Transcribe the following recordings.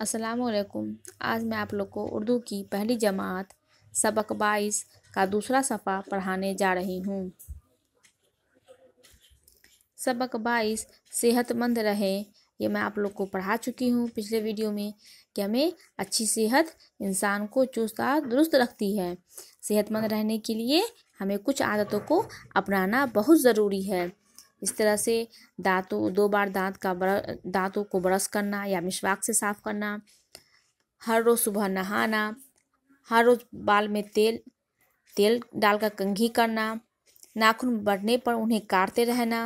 असलकुम आज मैं आप लोग को उर्दू की पहली जमात सबक बाईस का दूसरा सफ़ा पढ़ाने जा रही हूँ सबक बाईस सेहतमंद रहें ये मैं आप लोग को पढ़ा चुकी हूँ पिछले वीडियो में कि हमें अच्छी सेहत इंसान को चुस्त दुरुस्त रखती है सेहतमंद रहने के लिए हमें कुछ आदतों को अपनाना बहुत ज़रूरी है इस तरह से दांतों दो बार दांत का ब्र दांतों को ब्रश करना या मिसवाक से साफ करना हर रोज़ सुबह नहाना हर रोज़ बाल में तेल तेल डालकर कंघी करना नाखून बढ़ने पर उन्हें काटते रहना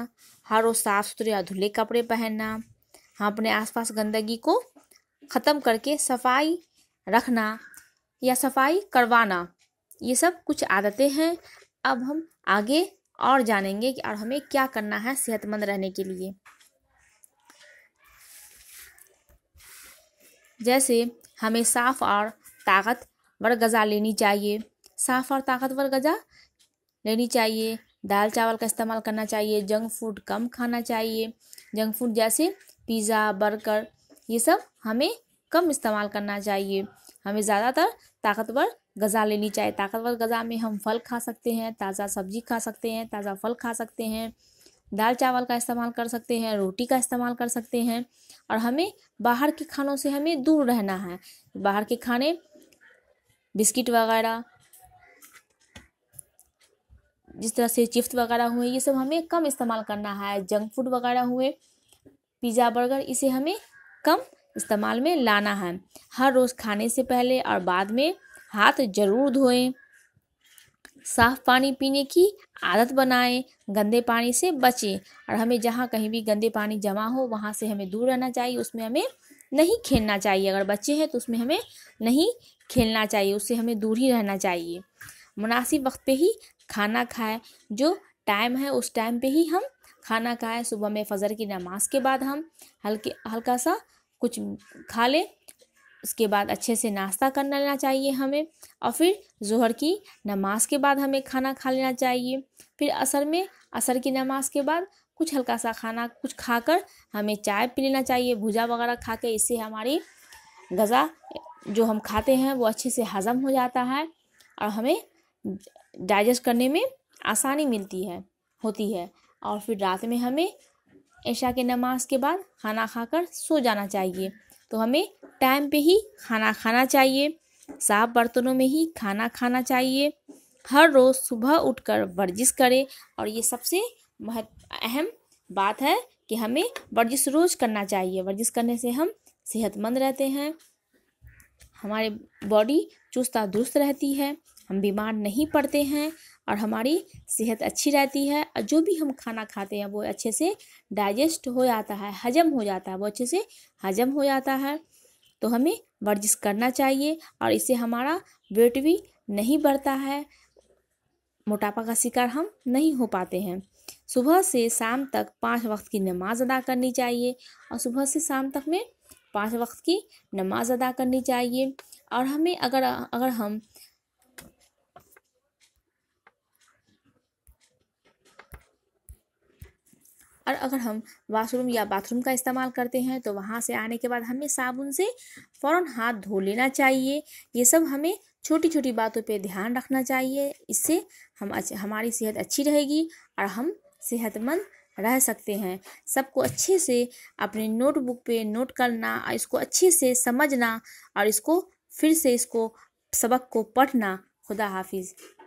हर रोज़ साफ़ सुथरे या धुले कपड़े पहनना हम हाँ, अपने आसपास गंदगी को ख़त्म करके सफाई रखना या सफाई करवाना ये सब कुछ आदतें हैं अब हम आगे और जानेंगे कि और हमें क्या करना है सेहतमंद रहने के लिए जैसे हमें साफ़ और ताकतवर गज़ा लेनी चाहिए साफ़ और ताकतवर गज़ा लेनी चाहिए दाल चावल का इस्तेमाल करना चाहिए जंक फूड कम खाना चाहिए जंक फूड जैसे पिज़्ज़ा बर्गर ये सब हमें कम इस्तेमाल करना चाहिए हमें ज़्यादातर ताकतवर गज़ा लेनी चाहिए ताकतवर गज़ा में हम फल खा सकते हैं ताज़ा सब्जी खा सकते हैं ताज़ा फल खा सकते हैं दाल चावल का इस्तेमाल कर सकते हैं रोटी का इस्तेमाल कर सकते हैं और हमें बाहर के खानों से हमें दूर रहना है बाहर के खाने बिस्किट वगैरह जिस तरह से चिप्स वगैरह हुए ये सब हमें कम इस्तेमाल करना है जंक फूड वगैरह हुए पिज़्ज़ा बर्गर इसे हमें कम इस्तेमाल में लाना है हर रोज़ खाने से पहले और बाद में हाथ जरूर धोएं साफ पानी पीने की आदत बनाएं गंदे पानी से बचें और हमें जहाँ कहीं भी गंदे पानी जमा हो वहाँ से हमें दूर रहना चाहिए उसमें हमें नहीं खेलना चाहिए अगर बच्चे हैं तो उसमें हमें नहीं खेलना चाहिए उससे हमें दूर ही रहना चाहिए मुनासिब वक्त पे ही खाना खाएं जो टाइम है उस टाइम पे ही हम खाना खाएं सुबह में फजर की नमाज के बाद हम हल्के हल्का सा कुछ खा लें उसके बाद अच्छे से नाश्ता कर लेना चाहिए हमें और फिर जोहर की नमाज के बाद हमें खाना खा लेना चाहिए फिर असर में असर की नमाज के बाद कुछ हल्का सा खाना कुछ खाकर हमें चाय पी लेना चाहिए भुजा वगैरह खा के इससे हमारी गज़ा जो हम खाते हैं वो अच्छे से हज़म हो जाता है और हमें डाइजेस्ट करने में आसानी मिलती है होती है और फिर रात में हमें ऐशा के नमाज के बाद खाना खाकर सो जाना चाहिए तो हमें टाइम पे ही खाना खाना चाहिए साफ बर्तनों में ही खाना खाना चाहिए हर रोज़ सुबह उठकर वर्जिश करें और ये सबसे महत्व अहम बात है कि हमें वर्जिश रोज़ करना चाहिए वर्जिश करने से हम सेहतमंद रहते हैं हमारे बॉडी चुस्त दुरुस्त रहती है हम बीमार नहीं पड़ते हैं और हमारी सेहत अच्छी रहती है और जो भी हम खाना खाते हैं वो अच्छे से डाइजेस्ट हो जाता है हजम हो जाता है वो अच्छे से हजम हो जाता है तो हमें वर्जिश करना चाहिए और इससे हमारा वेट भी नहीं बढ़ता है मोटापा का शिकार हम नहीं हो पाते हैं सुबह से शाम तक पाँच वक्त की नमाज़ अदा करनी चाहिए और सुबह से शाम तक में पाँच वक्त की नमाज़ अदा करनी चाहिए और हमें अगर अगर हम और अगर हम वाशरूम या बाथरूम का इस्तेमाल करते हैं तो वहाँ से आने के बाद हमें साबुन से फ़ौर हाथ धो लेना चाहिए ये सब हमें छोटी छोटी बातों पे ध्यान रखना चाहिए इससे हम अच्छे हमारी सेहत अच्छी रहेगी और हम सेहतमंद रह सकते हैं सबको अच्छे से अपने नोटबुक पे नोट करना और इसको अच्छे से समझना और इसको फिर से इसको सबक को पढ़ना खुदा हाफिज़